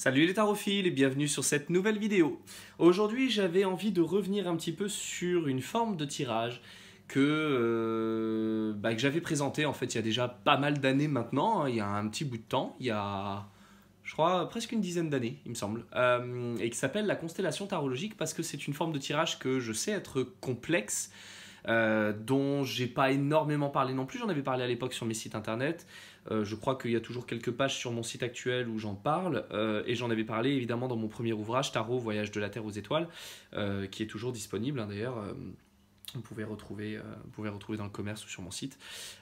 Salut les tarophiles et bienvenue sur cette nouvelle vidéo. Aujourd'hui j'avais envie de revenir un petit peu sur une forme de tirage que, euh, bah, j'avais présenté en fait il y a déjà pas mal d'années maintenant, hein, il y a un petit bout de temps, il y a je crois presque une dizaine d'années il me semble, euh, et qui s'appelle la constellation tarologique parce que c'est une forme de tirage que je sais être complexe euh, dont j'ai pas énormément parlé non plus. J'en avais parlé à l'époque sur mes sites internet. Euh, je crois qu'il y a toujours quelques pages sur mon site actuel où j'en parle. Euh, et j'en avais parlé évidemment dans mon premier ouvrage, Tarot, Voyage de la Terre aux Étoiles, qui est toujours disponible hein, d'ailleurs. Vous pouvez, retrouver, vous pouvez retrouver dans le commerce ou sur mon site.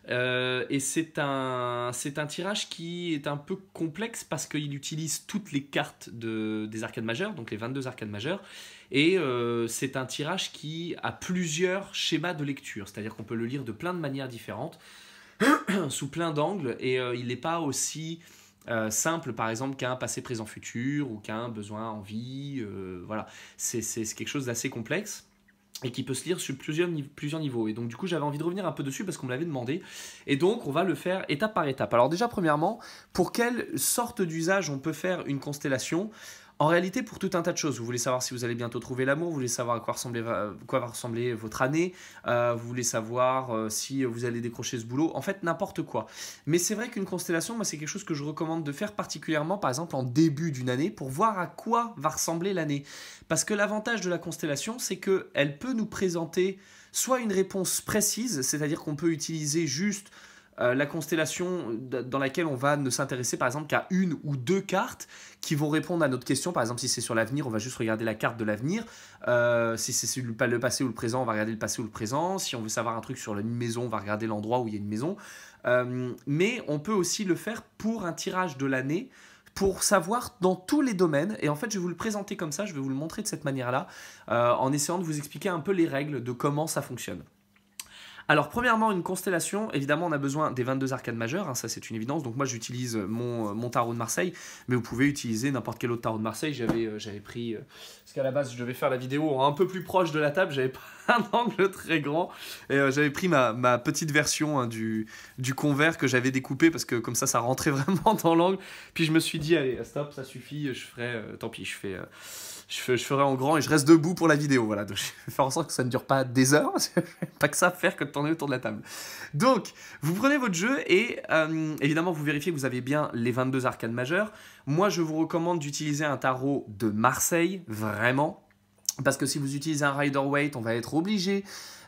et c'est un, c'est un tirage qui est un peu complexe parce qu'il utilise toutes les cartes de, des arcades majeures, donc les 22 arcades majeures, et euh, c'est un tirage qui a plusieurs schémas de lecture, c'est-à-dire qu'on peut le lire de plein de manières différentes, sous plein d'angles, et euh, il n'est pas aussi euh, simple, par exemple, qu'un passé, présent, futur, ou qu'un besoin, envie, voilà. C'est quelque chose d'assez complexe et qui peut se lire sur plusieurs, plusieurs niveaux. Et donc du coup j'avais envie de revenir un peu dessus parce qu'on me l'avait demandé. Et donc on va le faire étape par étape. Alors déjà premièrement, pour quelle sorte d'usage on peut faire une constellation en réalité, pour tout un tas de choses, vous voulez savoir si vous allez bientôt trouver l'amour, vous voulez savoir à quoi, ressembler, euh, quoi va ressembler votre année, euh, vous voulez savoir euh, si vous allez décrocher ce boulot, en fait n'importe quoi. Mais c'est vrai qu'une constellation, moi c'est quelque chose que je recommande de faire particulièrement par exemple en début d'une année pour voir à quoi va ressembler l'année. Parce que l'avantage de la constellation, c'est qu'elle peut nous présenter soit une réponse précise, c'est-à-dire qu'on peut utiliser juste euh, la constellation dans laquelle on va ne s'intéresser par exemple qu'à une ou deux cartes qui vont répondre à notre question. Par exemple, si c'est sur l'avenir, on va juste regarder la carte de l'avenir. Euh, si c'est le passé ou le présent, on va regarder le passé ou le présent. Si on veut savoir un truc sur une maison, on va regarder l'endroit où il y a une maison. Euh, mais on peut aussi le faire pour un tirage de l'année pour savoir dans tous les domaines, et en fait je vais vous le présenter comme ça, je vais vous le montrer de cette manière-là, en essayant de vous expliquer un peu les règles de comment ça fonctionne. Alors, premièrement, une constellation, évidemment, on a besoin des 22 arcades majeures, hein, ça c'est une évidence. Donc, moi j'utilise euh, mon, euh, mon, tarot de Marseille, mais vous pouvez utiliser n'importe quel autre tarot de Marseille. J'avais euh, pris, parce qu'à la base, je devais faire la vidéo un peu plus proche de la table, j'avais pas un angle très grand, et j'avais pris ma, petite version hein, du, du convert que j'avais découpé, parce que comme ça, ça rentrait vraiment dans l'angle. Puis je me suis dit, allez, stop, ça suffit, je ferai, tant pis, je fais je, ferai en grand et je reste debout pour la vidéo. Voilà, donc je vais faire en sorte que ça ne dure pas des heures, pas que ça à faire que de tourner autour de la table. Donc, vous prenez votre jeu et euh, évidemment, vous vérifiez que vous avez bien les 22 arcanes majeures. Moi, je vous recommande d'utiliser un tarot de Marseille, vraiment, parce que si vous utilisez un rider weight, on va être obligé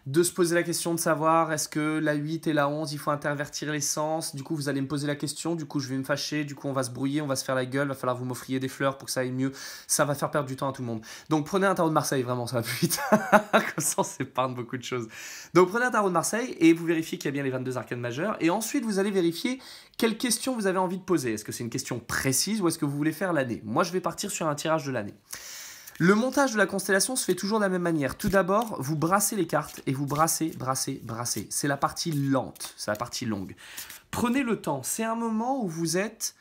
de se poser la question de savoir est-ce que la 8 et la 11, il faut intervertir les sens. Du coup, vous allez me poser la question, du coup, je vais me fâcher, du coup, on va se brouiller, on va se faire la gueule, va falloir vous m'offriez des fleurs pour que ça aille mieux. Ça va faire perdre du temps à tout le monde. Donc, prenez un tarot de Marseille, vraiment, ça va plus vite. Comme ça, on s'épargne beaucoup de choses. Donc, prenez un tarot de Marseille et vous vérifiez qu'il y a bien les 22 arcanes majeures. Et ensuite, vous allez vérifier quelle question vous avez envie de poser. Est-ce que c'est une question précise ou est-ce que vous voulez faire l'année Moi, je vais partir sur un tirage de l'année. Le montage de la constellation se fait toujours de la même manière. Tout d'abord, vous brassez les cartes et vous brassez, brassez, brassez. C'est la partie lente, c'est la partie longue. Prenez le temps. C'est un moment où vous êtes...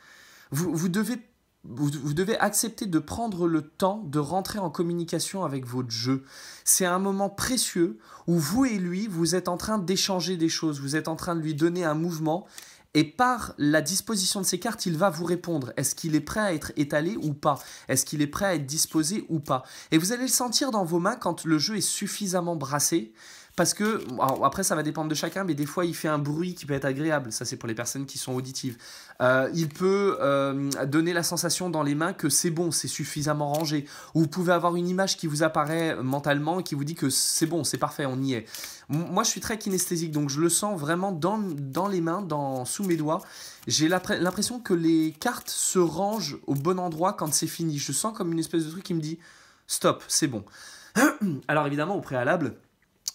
Vous, devez vous, devez accepter de prendre le temps de rentrer en communication avec votre jeu. C'est un moment précieux où vous et lui, vous êtes en train d'échanger des choses, vous êtes en train de lui donner un mouvement et par la disposition de ses cartes, il va vous répondre. Est-ce qu'il est prêt à être étalé ou pas Est-ce qu'il est prêt à être disposé ou pas Et vous allez le sentir dans vos mains quand le jeu est suffisamment brassé parce que, après, ça va dépendre de chacun, mais des fois, il fait un bruit qui peut être agréable. Ça, c'est pour les personnes qui sont auditives. Euh, il peut euh, donner la sensation dans les mains que c'est bon, c'est suffisamment rangé. Ou vous pouvez avoir une image qui vous apparaît mentalement et qui vous dit que c'est bon, c'est parfait, on y est. Moi, je suis très kinesthésique, donc je le sens vraiment dans, dans les mains, dans, sous mes doigts. J'ai l'impression que les cartes se rangent au bon endroit quand c'est fini. Je sens comme une espèce de truc qui me dit stop, c'est bon. Alors évidemment, au préalable,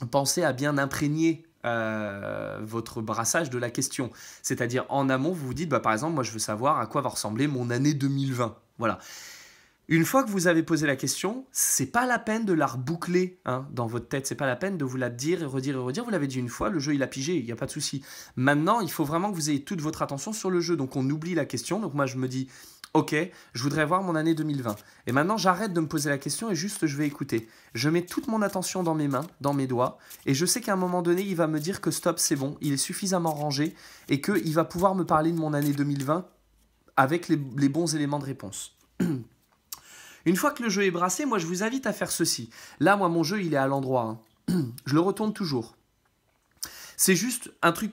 pensez à bien imprégner euh, votre brassage de la question. C'est-à-dire en amont, vous vous dites, bah, par exemple, moi je veux savoir à quoi va ressembler mon année 2020. Voilà. Une fois que vous avez posé la question, c'est pas la peine de la reboucler hein, dans votre tête, c'est pas la peine de vous la dire et redire et redire. Vous l'avez dit une fois, le jeu il a pigé, il n'y a pas de souci. Maintenant, il faut vraiment que vous ayez toute votre attention sur le jeu. Donc on oublie la question. Donc moi je me dis, Ok, je voudrais voir mon année 2020. Et maintenant, j'arrête de me poser la question et juste je vais écouter. Je mets toute mon attention dans mes mains, dans mes doigts, et je sais qu'à un moment donné, il va me dire que stop, c'est bon, il est suffisamment rangé, et qu'il va pouvoir me parler de mon année 2020 avec les, bons éléments de réponse. Une fois que le jeu est brassé, moi, je vous invite à faire ceci. Là, moi, mon jeu, il est à l'endroit. Hein. je le retourne toujours. C'est juste un truc,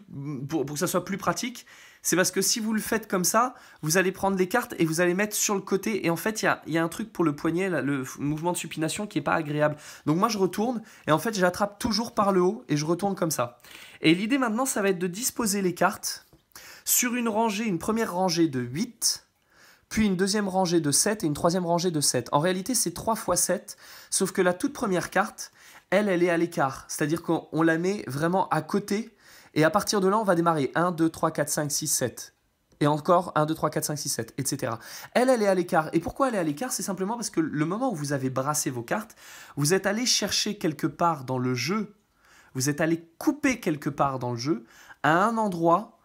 pour que ça soit plus pratique, c'est parce que si vous le faites comme ça, vous allez prendre les cartes et vous allez mettre sur le côté. Et en fait, il y a, un truc pour le poignet, le mouvement de supination qui n'est pas agréable. Donc moi, je retourne et en fait, j'attrape toujours par le haut et je retourne comme ça. Et l'idée maintenant, ça va être de disposer les cartes sur une rangée, une première rangée de 8 puis une deuxième rangée de 7 et une troisième rangée de 7. En réalité, c'est 3 fois 7, sauf que la toute première carte, elle, elle est à l'écart. C'est-à-dire qu'on la met vraiment à côté et à partir de là, on va démarrer 1, 2, 3, 4, 5, 6, 7. Et encore 1, 2, 3, 4, 5, 6, 7, etc. Elle, elle est à l'écart. Et pourquoi elle est à l'écart C'est simplement parce que le moment où vous avez brassé vos cartes, vous êtes allé chercher quelque part dans le jeu, vous êtes allé couper quelque part dans le jeu, à un endroit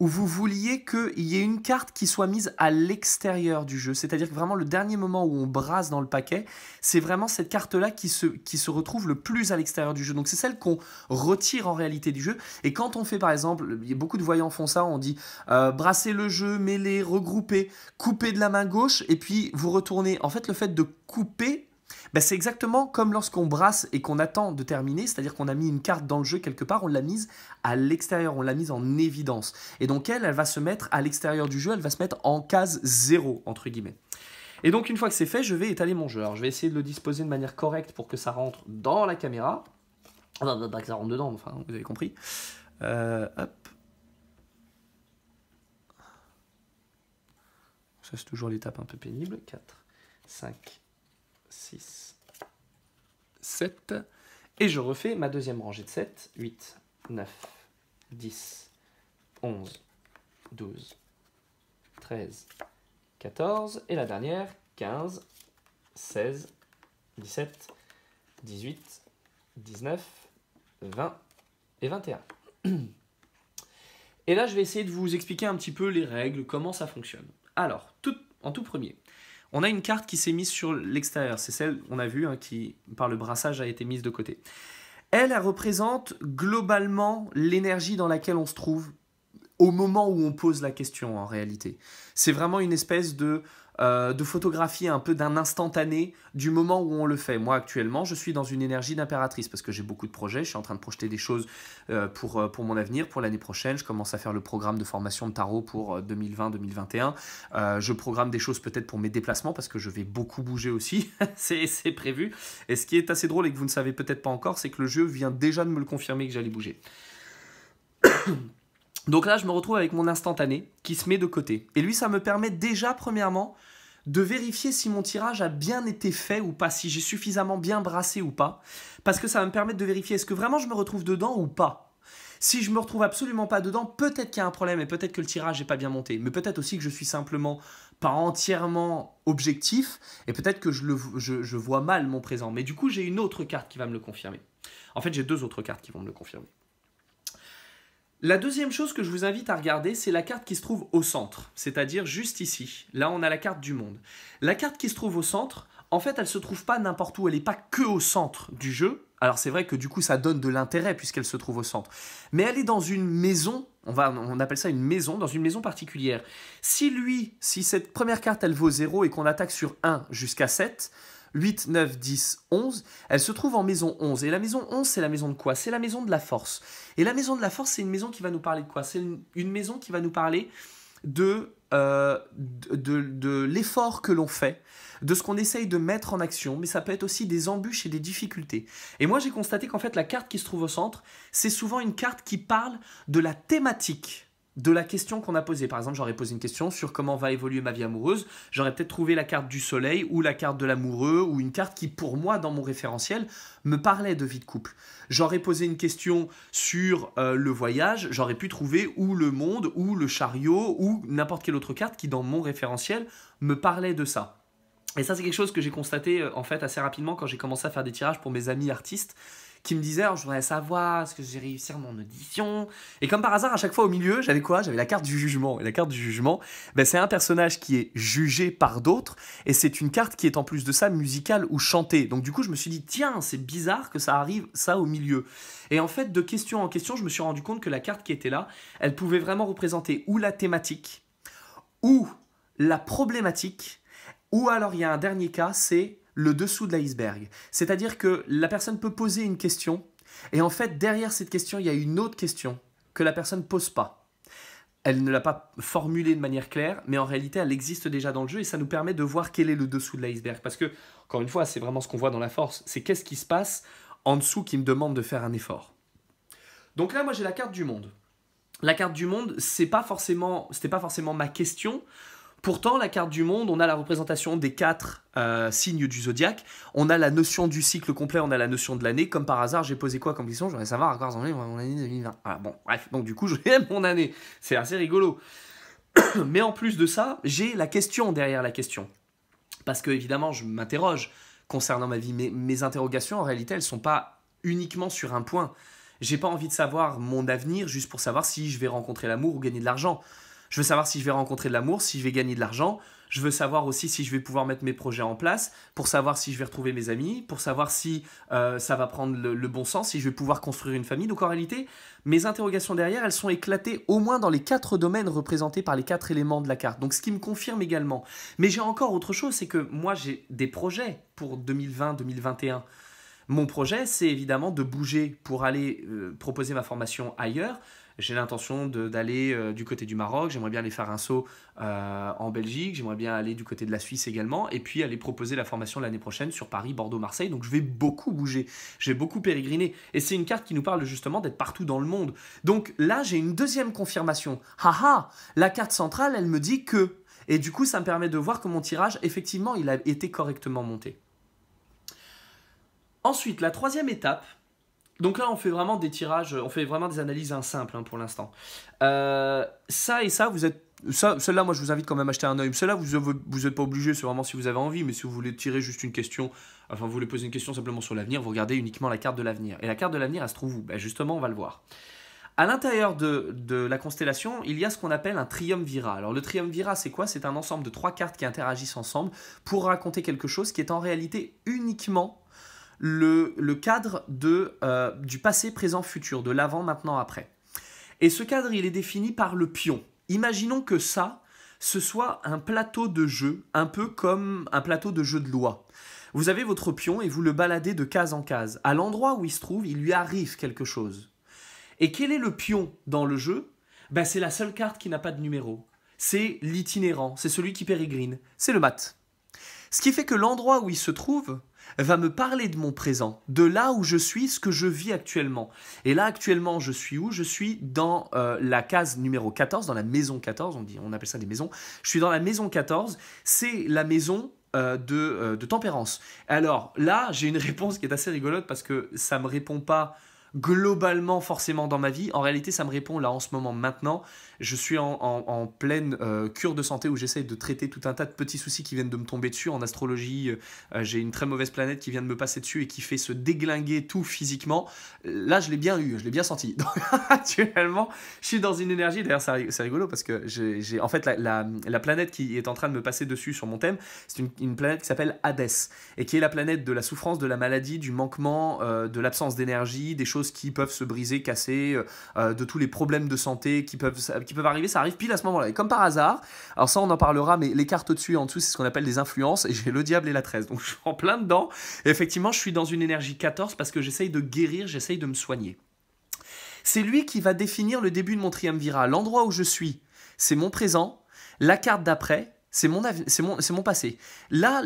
où vous vouliez qu'il y ait une carte qui soit mise à l'extérieur du jeu. C'est-à-dire que vraiment le dernier moment où on brasse dans le paquet, c'est vraiment cette carte-là qui se, qui se retrouve le plus à l'extérieur du jeu. Donc c'est celle qu'on retire en réalité du jeu. Et quand on fait par exemple, beaucoup de voyants font ça, on dit euh, brasser le jeu, mêler, regrouper, couper de la main gauche, et puis vous retournez. En fait, le fait de couper bah, c'est exactement comme lorsqu'on brasse et qu'on attend de terminer, c'est-à-dire qu'on a mis une carte dans le jeu quelque part, on l'a mise à l'extérieur, on l'a mise en évidence. Et donc elle, elle va se mettre à l'extérieur du jeu, elle va se mettre en case 0, entre guillemets. Et donc une fois que c'est fait, je vais étaler mon jeu. Alors je vais essayer de le disposer de manière correcte pour que ça rentre dans la caméra. Enfin, pas que ça rentre dedans, enfin, vous avez compris. Euh, hop. Ça c'est toujours l'étape un peu pénible. 4, 5, 6, 7. Et je refais ma deuxième rangée de 7, 8, 9, 10, 11, 12, 13, 14. Et la dernière, 15, 16, 17, 18, 19, 20 et 21. Et là, je vais essayer de vous expliquer un petit peu les règles, comment ça fonctionne. Alors, tout, en tout premier, on a une carte qui s'est mise sur l'extérieur, c'est celle, on a vu, hein, qui par le brassage a été mise de côté. Elle, elle représente globalement l'énergie dans laquelle on se trouve au moment où on pose la question en réalité. C'est vraiment une espèce de euh, de photographier un peu d'un instantané du moment où on le fait. Moi actuellement, je suis dans une énergie d'impératrice parce que j'ai beaucoup de projets, je suis en train de projeter des choses euh, pour, euh, pour mon avenir, pour l'année prochaine, je commence à faire le programme de formation de tarot pour 2020-2021, je programme des choses peut-être pour mes déplacements parce que je vais beaucoup bouger aussi, c'est prévu. Et ce qui est assez drôle et que vous ne savez peut-être pas encore, c'est que le jeu vient déjà de me le confirmer que j'allais bouger. Donc là, je me retrouve avec mon instantané qui se met de côté. Et lui, ça me permet déjà, premièrement, de vérifier si mon tirage a bien été fait ou pas, si j'ai suffisamment bien brassé ou pas, parce que ça va me permettre de vérifier est-ce que vraiment je me retrouve dedans ou pas. Si je me retrouve absolument pas dedans, peut-être qu'il y a un problème et peut-être que le tirage n'est pas bien monté. Mais peut-être aussi que je suis simplement pas entièrement objectif et peut-être que je, je vois mal mon présent. Mais du coup, j'ai une autre carte qui va me le confirmer. En fait, j'ai deux autres cartes qui vont me le confirmer. La deuxième chose que je vous invite à regarder, c'est la carte qui se trouve au centre, c'est-à-dire juste ici. Là, on a la carte du monde. La carte qui se trouve au centre, en fait, elle se trouve pas n'importe où, elle n'est pas que au centre du jeu. Alors c'est vrai que du coup ça donne de l'intérêt puisqu'elle se trouve au centre. Mais elle est dans une maison, on, va, on appelle ça une maison, dans une maison particulière. Si lui, si cette première carte elle vaut 0 et qu'on attaque sur 1 jusqu'à 7, 8, 9, 10, 11, elle se trouve en maison 11. Et la maison 11, c'est la maison de quoi C'est la maison de la force. Et la maison de la force, c'est une maison qui va nous parler de quoi C'est une maison qui va nous parler euh, de, de, l'effort que l'on fait, de ce qu'on essaye de mettre en action, mais ça peut être aussi des embûches et des difficultés. Et moi, j'ai constaté qu'en fait, la carte qui se trouve au centre, c'est souvent une carte qui parle de la thématique de la question qu'on a posée. Par exemple, j'aurais posé une question sur comment va évoluer ma vie amoureuse. J'aurais peut-être trouvé la carte du soleil ou la carte de l'amoureux ou une carte qui, pour moi, dans mon référentiel, me parlait de vie de couple. J'aurais posé une question sur euh, le voyage. J'aurais pu trouver ou le monde ou le chariot ou n'importe quelle autre carte qui, dans mon référentiel, me parlait de ça. Et ça, c'est quelque chose que j'ai constaté euh, en fait assez rapidement quand j'ai commencé à faire des tirages pour mes amis artistes qui me disait oh, Je voudrais savoir, est-ce que j'ai réussi mon audition Et comme par hasard, à chaque fois au milieu, j'avais quoi J'avais la carte du jugement. Et la carte du jugement, ben, c'est un personnage qui est jugé par d'autres, et c'est une carte qui est en plus de ça musicale ou chantée. Donc du coup, je me suis dit Tiens, c'est bizarre que ça arrive ça au milieu. Et en fait, de question en question, je me suis rendu compte que la carte qui était là, elle pouvait vraiment représenter ou la thématique, ou la problématique, ou alors il y a un dernier cas, c'est le dessous de l'iceberg. C'est-à-dire que la personne peut poser une question, et en fait, derrière cette question, il y a une autre question que la personne ne pose pas. Elle ne l'a pas formulée de manière claire, mais en réalité, elle existe déjà dans le jeu et ça nous permet de voir quel est le dessous de l'iceberg. Parce que, encore une fois, c'est vraiment ce qu'on voit dans la force. C'est qu'est-ce qui se passe en dessous qui me demande de faire un effort. Donc là, moi, j'ai la carte du monde. La carte du monde, c'est pas forcément, c'était pas forcément ma question. Pourtant, la carte du monde, on a la représentation des quatre euh, signes du zodiaque, on a la notion du cycle complet, on a la notion de l'année. Comme par hasard, j'ai posé quoi comme question J'aimerais savoir à quoi mon année 2020. Ah bon, bref, donc du coup, j'ai mon année. C'est assez rigolo. Mais en plus de ça, j'ai la question derrière la question. Parce que, évidemment, je m'interroge concernant ma vie. Mais mes interrogations, en réalité, elles ne sont pas uniquement sur un point. J'ai pas envie de savoir mon avenir juste pour savoir si je vais rencontrer l'amour ou gagner de l'argent. Je veux savoir si je vais rencontrer de l'amour, si je vais gagner de l'argent. Je veux savoir aussi si je vais pouvoir mettre mes projets en place, pour savoir si je vais retrouver mes amis, pour savoir si euh, ça va prendre le, le, bon sens, si je vais pouvoir construire une famille. Donc en réalité, mes interrogations derrière, elles sont éclatées au moins dans les quatre domaines représentés par les quatre éléments de la carte. Donc ce qui me confirme également. Mais j'ai encore autre chose, c'est que moi j'ai des projets pour 2020-2021. Mon projet, c'est évidemment de bouger pour aller euh, proposer ma formation ailleurs. J'ai l'intention d'aller euh, du côté du Maroc, j'aimerais bien aller faire un saut euh, en Belgique, j'aimerais bien aller du côté de la Suisse également, et puis aller proposer la formation l'année prochaine sur Paris, Bordeaux, Marseille. Donc je vais beaucoup bouger, je vais beaucoup pérégriner. Et c'est une carte qui nous parle justement d'être partout dans le monde. Donc là, j'ai une deuxième confirmation. Haha, la carte centrale, elle me dit que. Et du coup, ça me permet de voir que mon tirage, effectivement, il a été correctement monté. Ensuite, la troisième étape, donc là, on fait vraiment des tirages, on fait vraiment des analyses simples hein, pour l'instant. Euh, ça et ça, vous êtes. Ça, celle-là, moi, je vous invite quand même à acheter un œil. Celle-là, vous n'êtes pas obligé, c'est vraiment si vous avez envie, mais si vous voulez tirer juste une question, enfin, vous voulez poser une question simplement sur l'avenir, vous regardez uniquement la carte de l'avenir. Et la carte de l'avenir, elle se trouve où ben Justement, on va le voir. À l'intérieur de, de, la constellation, il y a ce qu'on appelle un triumvirat. Alors le triumvirat, c'est quoi C'est un ensemble de trois cartes qui interagissent ensemble pour raconter quelque chose qui est en réalité uniquement le, cadre de, euh, du passé, présent, futur, de l'avant, maintenant, après. Et ce cadre, il est défini par le pion. Imaginons que ça, ce soit un plateau de jeu, un peu comme un plateau de jeu de loi. Vous avez votre pion et vous le baladez de case en case. À l'endroit où il se trouve, il lui arrive quelque chose. Et quel est le pion dans le jeu ben, C'est la seule carte qui n'a pas de numéro. C'est l'itinérant, c'est celui qui pérégrine, c'est le mat. Ce qui fait que l'endroit où il se trouve, va me parler de mon présent, de là où je suis, ce que je vis actuellement. Et là, actuellement, je suis où Je suis dans euh, la case numéro 14, dans la maison 14, on, dit, on appelle ça des maisons. Je suis dans la maison 14, c'est la maison euh, de, euh, de, tempérance. Alors là, j'ai une réponse qui est assez rigolote parce que ça ne me répond pas globalement forcément dans ma vie. En réalité, ça me répond là en ce moment, maintenant, je suis en, pleine euh, cure de santé où j'essaye de traiter tout un tas de petits soucis qui viennent de me tomber dessus. En astrologie, euh, euh, j'ai une très mauvaise planète qui vient de me passer dessus et qui fait se déglinguer tout physiquement. Là, je l'ai bien eu, je l'ai bien senti. Donc, actuellement, je suis dans une énergie. D'ailleurs, c'est rigolo parce que j'ai en fait la, planète qui est en train de me passer dessus sur mon thème, c'est une, planète qui s'appelle Hades et qui est la planète de la souffrance, de la maladie, du manquement, de l'absence d'énergie, des choses qui peuvent se briser, casser, de tous les problèmes de santé qui peuvent, qui peuvent arriver, ça arrive pile à ce moment-là. Et comme par hasard, alors ça on en parlera, mais les cartes au-dessus et en dessous, c'est ce qu'on appelle des influences, et j'ai le diable et la 13, donc je suis en plein dedans. Et effectivement, je suis dans une énergie 14 parce que j'essaye de guérir, j'essaye de me soigner. C'est lui qui va définir le début de mon triumvirat. L'endroit où je suis, c'est mon présent. La carte d'après, c'est mon, mon, mon, passé. Là,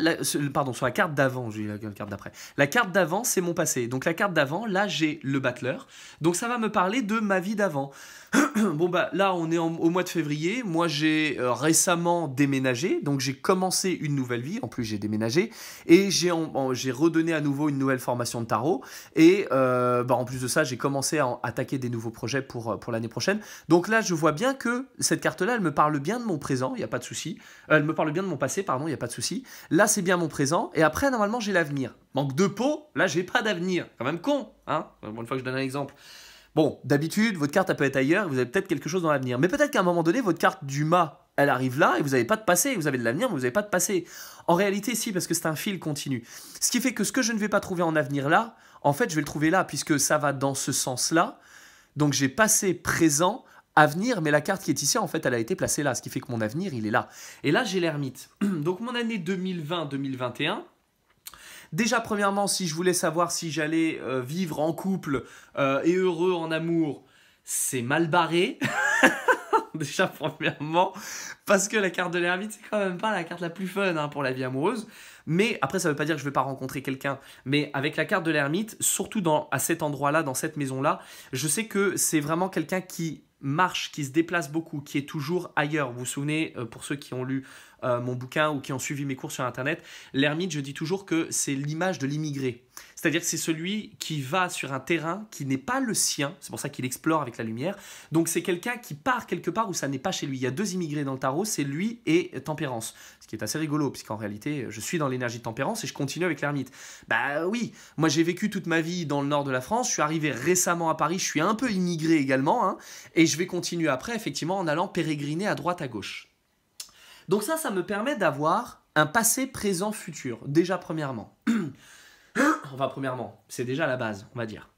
pardon, sur la carte d'avant, j'ai la, carte d'après. La carte d'avant, c'est mon passé. Donc la carte d'avant, là, j'ai le battleur. Donc ça va me parler de ma vie d'avant. bon, bah là, on est au mois de février. Moi, j'ai euh, récemment déménagé. Donc j'ai commencé une nouvelle vie. En plus, j'ai déménagé. Et j'ai redonné à nouveau une nouvelle formation de tarot. Et euh, bah, en plus de ça, j'ai commencé à attaquer des nouveaux projets pour, euh, pour l'année prochaine. Donc là, je vois bien que cette carte-là, elle me parle bien de mon présent. Il n'y a pas de souci elle me parle bien de mon passé, pardon, il n'y a pas de souci. Là, c'est bien mon présent, et après, normalement, j'ai l'avenir. Manque de peau, là, j'ai pas d'avenir. Quand même con, hein Une fois que je donne un exemple. Bon, d'habitude, votre carte, elle peut être ailleurs, vous avez peut-être quelque chose dans l'avenir. Mais peut-être qu'à un moment donné, votre carte du mât, elle arrive là, et vous n'avez pas de passé. Vous avez de l'avenir, mais vous n'avez pas de passé. En réalité, si, parce que c'est un fil continu. Ce qui fait que ce que je ne vais pas trouver en avenir là, en fait, je vais le trouver là, puisque ça va dans ce sens-là. Donc, j'ai passé, présent, avenir, mais la carte qui est ici, en fait, elle a été placée là, ce qui fait que mon avenir, il est là. Et là, j'ai l'ermite. Donc mon année 2020-2021, déjà premièrement, si je voulais savoir si j'allais euh, vivre en couple euh, et heureux en amour, c'est mal barré. déjà premièrement, parce que la carte de l'ermite, c'est quand même pas la carte la plus fun hein, pour la vie amoureuse. Mais après, ça veut pas dire que je vais pas rencontrer quelqu'un. Mais avec la carte de l'ermite, surtout dans, à cet endroit-là, dans cette maison-là, je sais que c'est vraiment quelqu'un qui marche, qui se déplace beaucoup, qui est toujours ailleurs. Vous vous souvenez, euh, pour ceux qui ont lu euh, mon bouquin ou qui ont suivi mes cours sur Internet, l'ermite, je dis toujours que c'est l'image de l'immigré. C'est-à-dire que c'est celui qui va sur un terrain qui n'est pas le sien, c'est pour ça qu'il explore avec la lumière. Donc c'est quelqu'un qui part quelque part où ça n'est pas chez lui. Il y a deux immigrés dans le tarot, c'est lui et Tempérance. Ce qui est assez rigolo, puisqu'en réalité, je suis dans l'énergie de Tempérance et je continue avec l'ermite. Bah oui, moi j'ai vécu toute ma vie dans le nord de la France, je suis arrivé récemment à Paris, je suis un peu immigré également, hein. et je vais continuer après, effectivement, en allant pérégriner à droite à gauche. Donc ça, ça me permet d'avoir un passé, présent, futur. Déjà, premièrement. enfin, premièrement, c'est déjà la base, on va dire.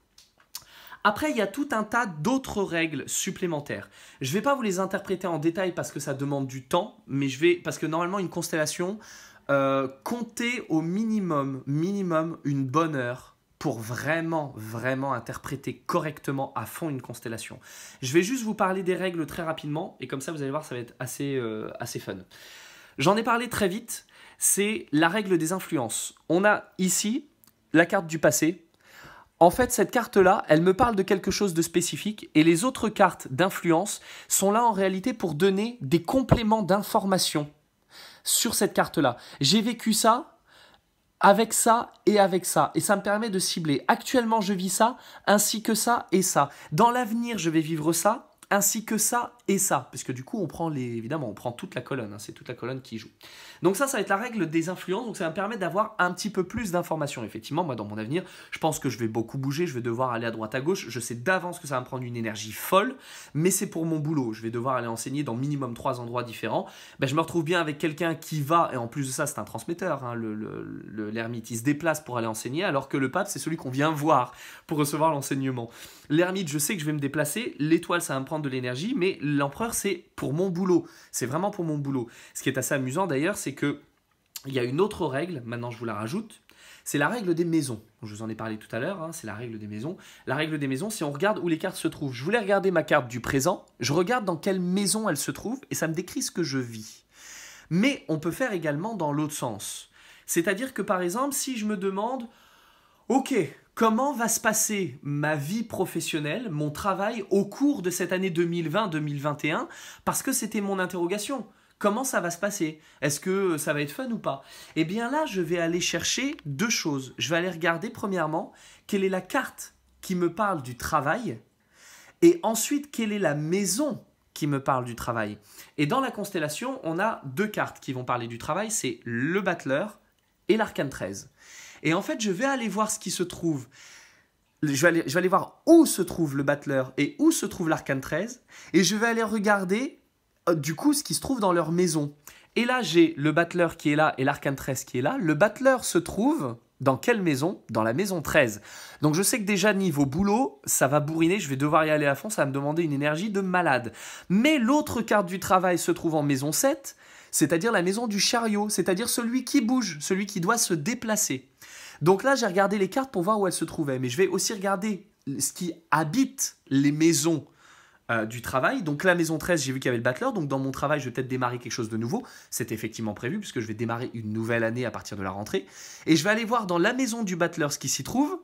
Après, il y a tout un tas d'autres règles supplémentaires. Je ne vais pas vous les interpréter en détail parce que ça demande du temps, mais je vais parce que normalement une constellation euh, au minimum, minimum une bonne heure pour vraiment, vraiment interpréter correctement à fond une constellation. Je vais juste vous parler des règles très rapidement, et comme ça vous allez voir, ça va être assez, euh, assez fun. J'en ai parlé très vite, c'est la règle des influences. On a ici la carte du passé. En fait, cette carte-là, elle me parle de quelque chose de spécifique, et les autres cartes d'influence sont là en réalité pour donner des compléments d'informations sur cette carte-là. J'ai vécu ça avec ça et avec ça. Et ça me permet de cibler. Actuellement, je vis ça, ainsi que ça et ça. Dans l'avenir, je vais vivre ça, ainsi que ça et ça, parce que du coup, on prend les, évidemment, on prend toute la colonne, hein, c'est toute la colonne qui joue. Donc ça, ça va être la règle des influences, donc ça va me permettre d'avoir un petit peu plus d'informations. Effectivement, moi, dans mon avenir, je pense que je vais beaucoup bouger, je vais devoir aller à droite, à gauche, je sais d'avance que ça va me prendre une énergie folle, mais c'est pour mon boulot, je vais devoir aller enseigner dans minimum trois endroits différents. Ben, je me retrouve bien avec quelqu'un qui va, et en plus de ça, c'est un transmetteur, hein, l'ermite, il se déplace pour aller enseigner, alors que le pape, c'est celui qu'on vient voir pour recevoir l'enseignement. L'ermite, je sais que je vais me déplacer, l'étoile, ça va me prendre de l'énergie, mais l'empereur, c'est pour mon boulot. C'est vraiment pour mon boulot. Ce qui est assez amusant d'ailleurs, c'est que il y a une autre règle, maintenant je vous la rajoute, c'est la règle des maisons. Je vous en ai parlé tout à l'heure, hein, c'est la règle des maisons. La règle des maisons, c'est on regarde où les cartes se trouvent. Je voulais regarder ma carte du présent, je regarde dans quelle maison elle se trouve et ça me décrit ce que je vis. Mais on peut faire également dans l'autre sens. C'est-à-dire que par exemple, si je me demande, ok, comment va se passer ma vie professionnelle, mon travail au cours de cette année 2020-2021 Parce que c'était mon interrogation. Comment ça va se passer Est-ce que ça va être fun ou pas Eh bien là, je vais aller chercher deux choses. Je vais aller regarder premièrement quelle est la carte qui me parle du travail et ensuite quelle est la maison qui me parle du travail. Et dans la constellation, on a deux cartes qui vont parler du travail, c'est le battleur et l'arcane 13. Et en fait, je vais aller voir ce qui se trouve. Je vais, aller, voir où se trouve le battleur et où se trouve l'arcane 13. Et je vais aller regarder, euh, du coup, ce qui se trouve dans leur maison. Et là, j'ai le battleur qui est là et l'arcane 13 qui est là. Le battleur se trouve dans quelle maison Dans la maison 13. Donc je sais que déjà niveau boulot, ça va bourriner, je vais devoir y aller à fond, ça va me demander une énergie de malade. Mais l'autre carte du travail se trouve en maison 7, c'est-à-dire la maison du chariot, c'est-à-dire celui qui bouge, celui qui doit se déplacer. Donc là, j'ai regardé les cartes pour voir où elles se trouvaient, mais je vais aussi regarder ce qui habite les maisons euh, du travail. Donc la maison 13, j'ai vu qu'il y avait le battleur, donc dans mon travail, je vais peut-être démarrer quelque chose de nouveau. C'est effectivement prévu, puisque je vais démarrer une nouvelle année à partir de la rentrée. Et je vais aller voir dans la maison du battleur ce qui s'y trouve,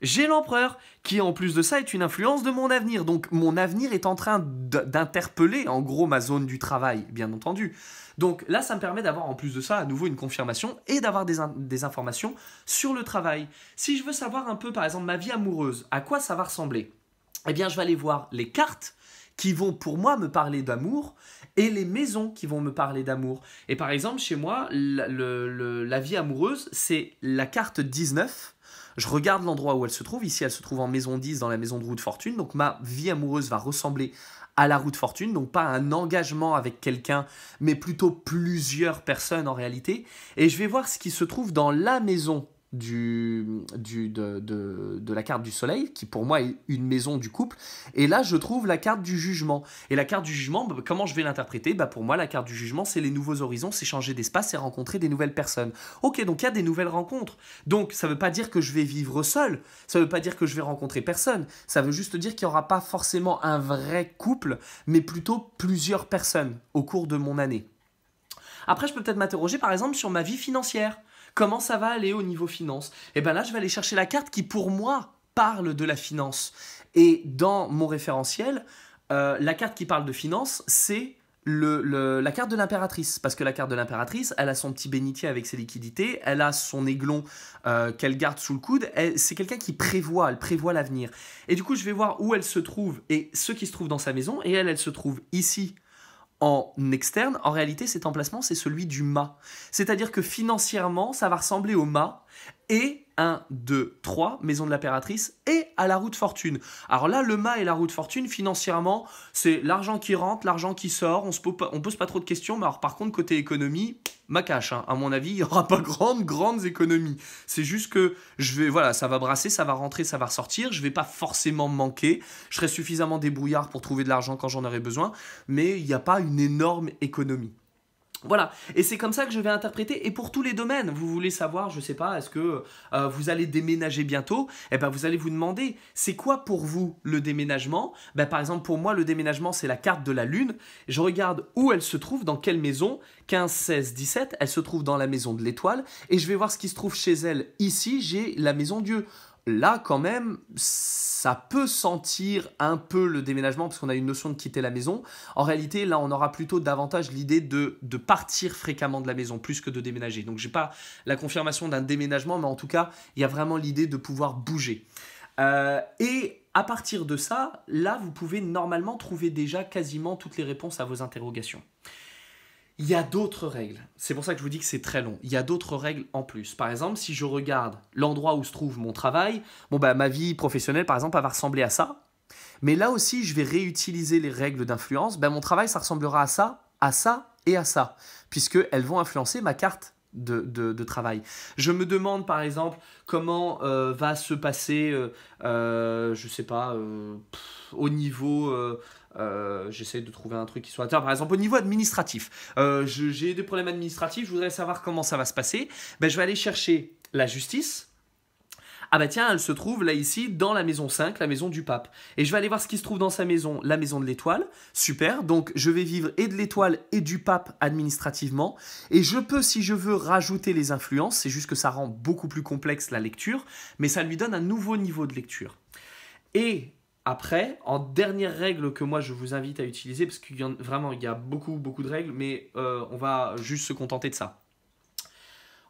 j'ai l'empereur, qui en plus de ça est une influence de mon avenir. Donc mon avenir est en train d'interpeller en gros ma zone du travail, bien entendu. Donc là, ça me permet d'avoir en plus de ça à nouveau une confirmation et d'avoir des, informations sur le travail. Si je veux savoir un peu par exemple ma vie amoureuse, à quoi ça va ressembler Eh bien je vais aller voir les cartes qui vont pour moi me parler d'amour et les maisons qui vont me parler d'amour. Et par exemple chez moi, la vie amoureuse, c'est la carte 19 je regarde l'endroit où elle se trouve. Ici, elle se trouve en maison 10 dans la maison de route fortune. Donc ma vie amoureuse va ressembler à la route fortune, donc pas un engagement avec quelqu'un, mais plutôt plusieurs personnes en réalité. Et je vais voir ce qui se trouve dans la maison du, du de, la carte du soleil, qui pour moi est une maison du couple. Et là, je trouve la carte du jugement. Et la carte du jugement, bah, comment je vais l'interpréter bah, Pour moi, la carte du jugement, c'est les nouveaux horizons, c'est changer d'espace, c'est rencontrer des nouvelles personnes. Ok, donc il y a des nouvelles rencontres. Donc ça ne veut pas dire que je vais vivre seul, ça ne veut pas dire que je vais rencontrer personne, ça veut juste dire qu'il n'y aura pas forcément un vrai couple, mais plutôt plusieurs personnes au cours de mon année. Après, je peux peut-être m'interroger par exemple sur ma vie financière. Comment ça va aller au niveau finance Et eh bien là, je vais aller chercher la carte qui, pour moi, parle de la finance. Et dans mon référentiel, euh, la carte qui parle de finance, c'est la carte de l'impératrice, parce que la carte de l'impératrice, elle a son petit bénitier avec ses liquidités, elle a son aiglon euh, qu'elle garde sous le coude, c'est quelqu'un qui prévoit, elle prévoit l'avenir. Et du coup, je vais voir où elle se trouve et ce qui se trouve dans sa maison, et elle, elle se trouve ici, en externe, en réalité, cet emplacement, c'est celui du mât. C'est-à-dire que financièrement, ça va ressembler au mât et 1, 2, 3, Maison de l'Impératrice et à la route fortune. Alors là, le mât et la route fortune, financièrement, c'est l'argent qui rentre, l'argent qui sort, on se pose pas, trop de questions, mais alors par contre, côté économie, ma cache, hein. à mon avis, il n'y aura pas grandes, grandes économies. C'est juste que je vais, voilà, ça va brasser, ça va rentrer, ça va ressortir, je ne vais pas forcément manquer, je serai suffisamment débrouillard pour trouver de l'argent quand j'en aurai besoin, mais il n'y a pas une énorme économie. Voilà, et c'est comme ça que je vais interpréter, et pour tous les domaines, vous voulez savoir, je sais pas, est-ce que euh, vous allez déménager bientôt Eh bien, vous allez vous demander, c'est quoi pour vous le déménagement ben, Par exemple, pour moi, le déménagement, c'est la carte de la Lune, je regarde où elle se trouve, dans quelle maison, 15, 16, 17, elle se trouve dans la maison de l'étoile, et je vais voir ce qui se trouve chez elle. Ici, j'ai la maison Dieu là quand même, ça peut sentir un peu le déménagement parce qu'on a une notion de quitter la maison. En réalité, là, on aura plutôt davantage l'idée de, partir fréquemment de la maison plus que de déménager. Donc, je n'ai pas la confirmation d'un déménagement, mais en tout cas, il y a vraiment l'idée de pouvoir bouger. Euh, et à partir de ça, là, vous pouvez normalement trouver déjà quasiment toutes les réponses à vos interrogations. Il y a d'autres règles. C'est pour ça que je vous dis que c'est très long. Il y a d'autres règles en plus. Par exemple, si je regarde l'endroit où se trouve mon travail, bon bah, ma vie professionnelle, par exemple, elle va ressembler à ça. Mais là aussi, je vais réutiliser les règles d'influence. Bah, mon travail, ça ressemblera à ça, à ça et à ça, puisqu'elles vont influencer ma carte de, travail. Je me demande par exemple comment euh, va se passer, je euh, ne euh, je sais pas, au niveau euh, j'essaie de trouver un truc qui soit Par exemple, au niveau administratif, euh, j'ai des problèmes administratifs, je voudrais savoir comment ça va se passer. Ben, je vais aller chercher la justice. Ah bah tiens, elle se trouve là ici dans la maison 5, la maison du pape. Et je vais aller voir ce qui se trouve dans sa maison, la maison de l'étoile. Super, donc je vais vivre et de l'étoile et du pape administrativement. Et je peux, si je veux, rajouter les influences, c'est juste que ça rend beaucoup plus complexe la lecture, mais ça lui donne un nouveau niveau de lecture. Et après, en dernière règle que moi je vous invite à utiliser, parce qu'il y a vraiment il y a beaucoup beaucoup de règles, mais euh, on va juste se contenter de ça.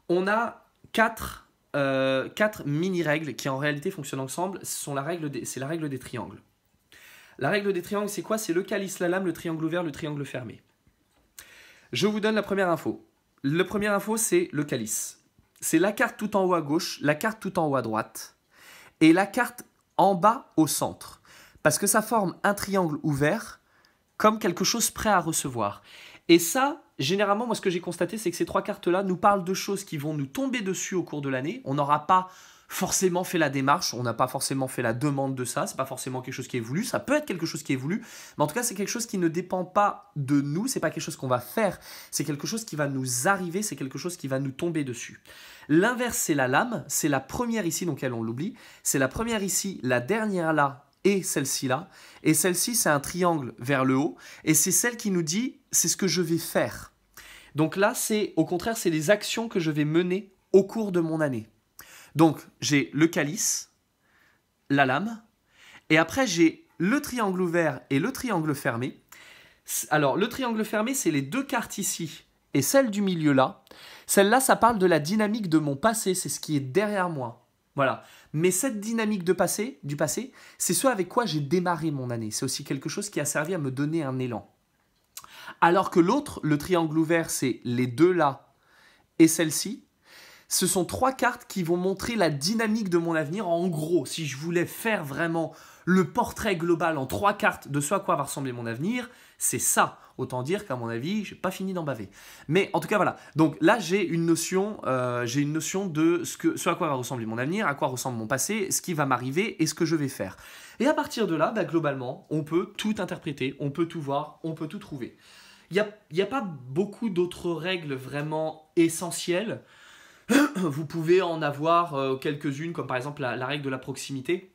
On a quatre, euh, mini règles qui en réalité fonctionnent ensemble. Ce la c'est la règle des triangles. La règle des triangles, c'est quoi C'est le calice, la lame, le triangle ouvert, le triangle fermé. Je vous donne la première info. La première info, c'est le calice. C'est la carte tout en haut à gauche, la carte tout en haut à droite, et la carte en bas au centre parce que ça forme un triangle ouvert comme quelque chose prêt à recevoir. Et ça, généralement, moi, ce que j'ai constaté, c'est que ces trois cartes-là nous parlent de choses qui vont nous tomber dessus au cours de l'année. On n'aura pas forcément fait la démarche, on n'a pas forcément fait la demande de ça, c'est pas forcément quelque chose qui est voulu, ça peut être quelque chose qui est voulu, mais en tout cas c'est quelque chose qui ne dépend pas de nous, c'est pas quelque chose qu'on va faire, c'est quelque chose qui va nous arriver, c'est quelque chose qui va nous tomber dessus. L'inverse c'est la lame, c'est la première ici, donc elle on l'oublie, c'est la première ici, la dernière là, et celle-ci là. Et celle-ci, c'est un triangle vers le haut. Et c'est celle qui nous dit, c'est ce que je vais faire. Donc là, c'est au contraire, c'est les actions que je vais mener au cours de mon année. Donc j'ai le calice, la lame, et après j'ai le triangle ouvert et le triangle fermé. Alors le triangle fermé, c'est les deux cartes ici et celle du milieu là. Celle-là, ça parle de la dynamique de mon passé, c'est ce qui est derrière moi. Voilà. Mais cette dynamique de passé, du passé, c'est ce avec quoi j'ai démarré mon année. C'est aussi quelque chose qui a servi à me donner un élan. Alors que l'autre, le triangle ouvert, c'est les deux là et celle-ci. Ce sont trois cartes qui vont montrer la dynamique de mon avenir. En gros, si je voulais faire vraiment le portrait global en trois cartes de ce à quoi va ressembler mon avenir, c'est ça. Autant dire qu'à mon avis, j'ai pas fini d'en baver. Mais en tout cas, voilà. Donc là, j'ai une notion, euh, j'ai une notion de ce, que, ce à quoi va ressembler mon avenir, à quoi ressemble mon passé, ce qui va m'arriver et ce que je vais faire. Et à partir de là, bah, globalement, on peut tout interpréter, on peut tout voir, on peut tout trouver. Il n'y a, pas beaucoup d'autres règles vraiment essentielles. Vous pouvez en avoir euh, quelques-unes, comme par exemple la règle de la proximité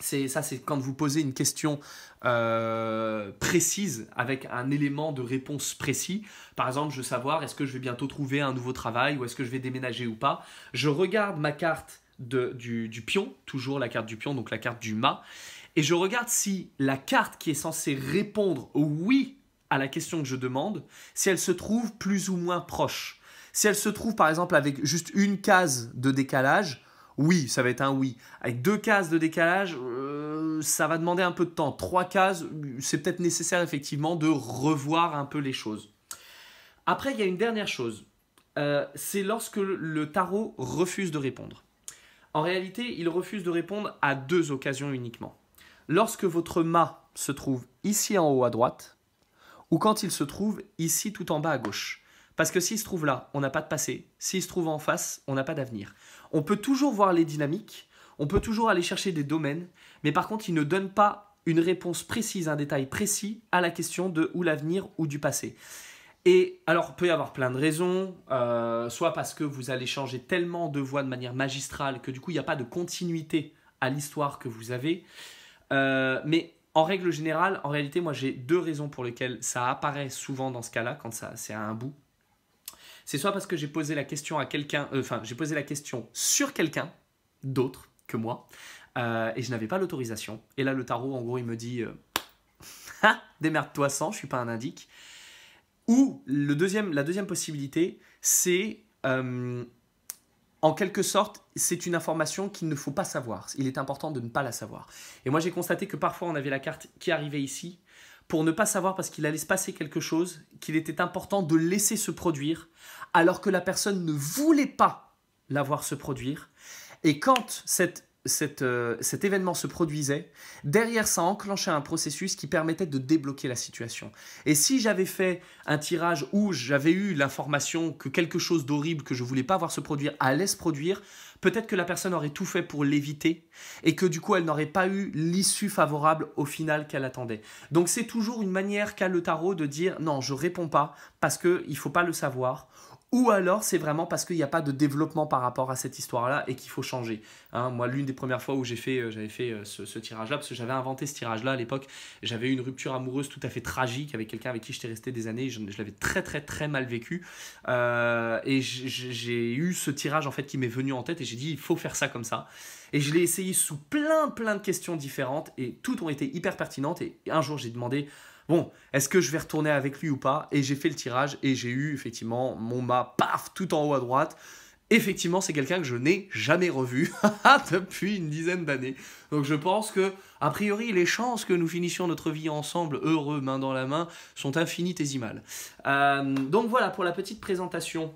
c'est ça, c'est quand vous posez une question euh, précise avec un élément de réponse précis. Par exemple, je veux savoir est-ce que je vais bientôt trouver un nouveau travail ou est-ce que je vais déménager ou pas. Je regarde ma carte du, pion, toujours la carte du pion, donc la carte du mât, et je regarde si la carte qui est censée répondre oui à la question que je demande, si elle se trouve plus ou moins proche. Si elle se trouve par exemple avec juste une case de décalage, oui, ça va être un oui. Avec deux cases de décalage, euh, ça va demander un peu de temps. Trois cases, c'est peut-être nécessaire effectivement de revoir un peu les choses. Après, il y a une dernière chose. Euh, c'est lorsque le tarot refuse de répondre. En réalité, il refuse de répondre à deux occasions uniquement. Lorsque votre mât se trouve ici en haut à droite, ou quand il se trouve ici tout en bas à gauche. Parce que s'il se trouve là, on n'a pas de passé. S'il se trouve en face, on n'a pas d'avenir. On peut toujours voir les dynamiques, on peut toujours aller chercher des domaines, mais par contre, il ne donne pas une réponse précise, un détail précis à la question de ou l'avenir ou du passé. Et alors, peut y avoir plein de raisons, euh, soit parce que vous allez changer tellement de voix de manière magistrale que du coup, il n'y a pas de continuité à l'histoire que vous avez. Euh, mais en règle générale, en réalité, moi, j'ai deux raisons pour lesquelles ça apparaît souvent dans ce cas-là, quand ça, c'est à un bout, c'est soit parce que j'ai posé la question à quelqu'un, euh, enfin j'ai posé la question sur quelqu'un d'autre que moi, euh, et je n'avais pas l'autorisation. Et là, le tarot, en gros, il me dit euh, ah, démerde-toi sans, je suis pas un indique. Ou deuxième, la deuxième possibilité, c'est euh, en quelque sorte, c'est une information qu'il ne faut pas savoir. Il est important de ne pas la savoir. Et moi, j'ai constaté que parfois, on avait la carte qui arrivait ici pour ne pas savoir parce qu'il allait se passer quelque chose, qu'il était important de laisser se produire alors que la personne ne voulait pas la voir se produire. Et quand euh, cet événement se produisait, derrière ça enclenchait un processus qui permettait de débloquer la situation. Et si j'avais fait un tirage où j'avais eu l'information que quelque chose d'horrible que je voulais pas voir se produire allait se produire, peut-être que la personne aurait tout fait pour l'éviter et que du coup elle n'aurait pas eu l'issue favorable au final qu'elle attendait. Donc c'est toujours une manière qu'a le tarot de dire non, je réponds pas parce qu'il ne faut pas le savoir ou alors c'est vraiment parce qu'il n'y a pas de développement par rapport à cette histoire-là et qu'il faut changer. Hein, moi, l'une des premières fois où j'ai fait, euh, j'avais fait euh, ce, tirage-là, parce que j'avais inventé ce tirage-là à l'époque, j'avais eu une rupture amoureuse tout à fait tragique avec quelqu'un avec qui j'étais resté des années, je, l'avais très très très mal vécu. Euh, et j'ai eu ce tirage en fait qui m'est venu en tête et j'ai dit il faut faire ça comme ça. Et je l'ai essayé sous plein plein de questions différentes et toutes ont été hyper pertinentes. Et un jour j'ai demandé bon, est-ce que je vais retourner avec lui ou pas Et j'ai fait le tirage et j'ai eu effectivement mon mât, paf, tout en haut à droite. Effectivement, c'est quelqu'un que je n'ai jamais revu depuis une dizaine d'années. Donc je pense que, a priori, les chances que nous finissions notre vie ensemble, heureux, main dans la main, sont infinitésimales. Euh, donc voilà pour la petite présentation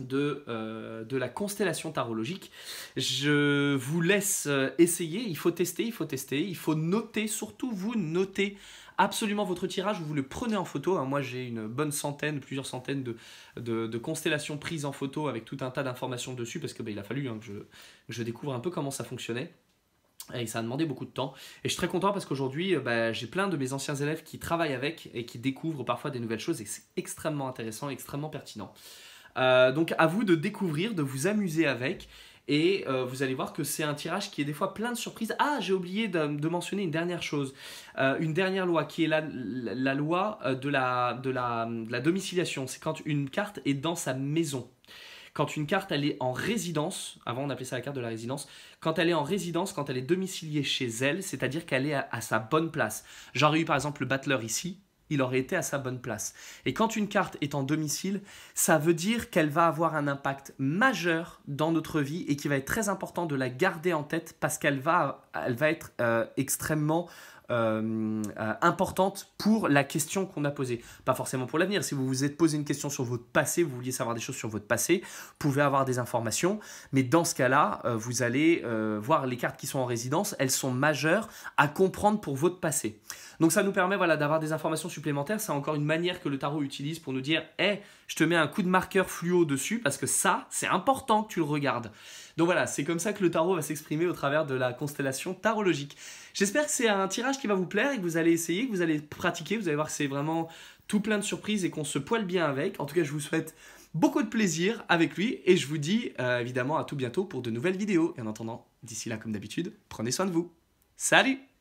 de, euh, de la constellation tarologique. Je vous laisse euh, essayer, il faut tester, il faut tester, il faut noter, surtout vous noter absolument votre tirage, vous le prenez en photo. Hein. Moi j'ai une bonne centaine, plusieurs centaines de, constellations prises en photo avec tout un tas d'informations dessus parce que bah, il a fallu hein, que, je, découvre un peu comment ça fonctionnait. Et ça a demandé beaucoup de temps. Et je suis très content parce qu'aujourd'hui, euh, bah, j'ai plein de mes anciens élèves qui travaillent avec et qui découvrent parfois des nouvelles choses. Et c'est extrêmement intéressant, extrêmement pertinent. Euh, donc à vous de découvrir, de vous amuser avec. Et euh, vous allez voir que c'est un tirage qui est des fois plein de surprises. Ah, j'ai oublié de, mentionner une dernière chose, euh, une dernière loi qui est la, loi euh, de la, de domiciliation. C'est quand une carte est dans sa maison quand une carte elle est en résidence, avant on appelait ça la carte de la résidence, quand elle est en résidence, quand elle est domiciliée chez elle, c'est-à-dire qu'elle est à, sa bonne place. J'aurais eu par exemple le battleur ici, il aurait été à sa bonne place. Et quand une carte est en domicile, ça veut dire qu'elle va avoir un impact majeur dans notre vie et qu'il va être très important de la garder en tête parce qu'elle va, elle va être euh, extrêmement euh, euh, importante pour la question qu'on a posée. Pas forcément pour l'avenir. Si vous vous êtes posé une question sur votre passé, vous vouliez savoir des choses sur votre passé, vous pouvez avoir des informations. Mais dans ce cas-là, euh, vous allez voir les cartes qui sont en résidence. Elles sont majeures à comprendre pour votre passé. Donc ça nous permet voilà, d'avoir des informations supplémentaires. C'est encore une manière que le tarot utilise pour nous dire Hé, je te mets un coup de marqueur fluo dessus parce que ça, c'est important que tu le regardes. Donc voilà, c'est comme ça que le tarot va s'exprimer au travers de la constellation tarologique. J'espère que c'est un tirage qui va vous plaire et que vous allez essayer, que vous allez pratiquer. Vous allez voir que c'est vraiment tout plein de surprises et qu'on se poile bien avec. En tout cas, je vous souhaite beaucoup de plaisir avec lui et je vous dis euh, évidemment à tout bientôt pour de nouvelles vidéos. Et en attendant, d'ici là, comme d'habitude, prenez soin de vous. Salut